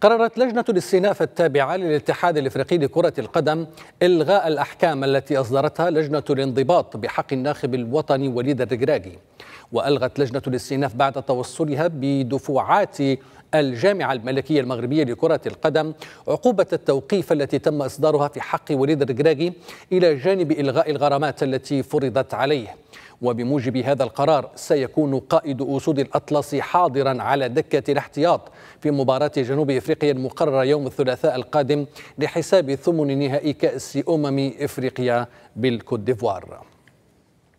قررت لجنة الاستئناف التابعة للاتحاد الافريقي لكرة القدم إلغاء الأحكام التي أصدرتها لجنة الانضباط بحق الناخب الوطني وليد الرجراجي وألغت لجنة الاستئناف بعد توصلها بدفوعات الجامعة الملكية المغربية لكرة القدم عقوبة التوقيف التي تم إصدارها في حق وليد الرجراجي إلى جانب إلغاء الغرامات التي فرضت عليه وبموجب هذا القرار سيكون قائد أسود الأطلس حاضرا على دكة الاحتياط في مباراة جنوب إفريقيا المقررة يوم الثلاثاء القادم لحساب ثمن نهائي كأس أمم إفريقيا بالكوت ديفوار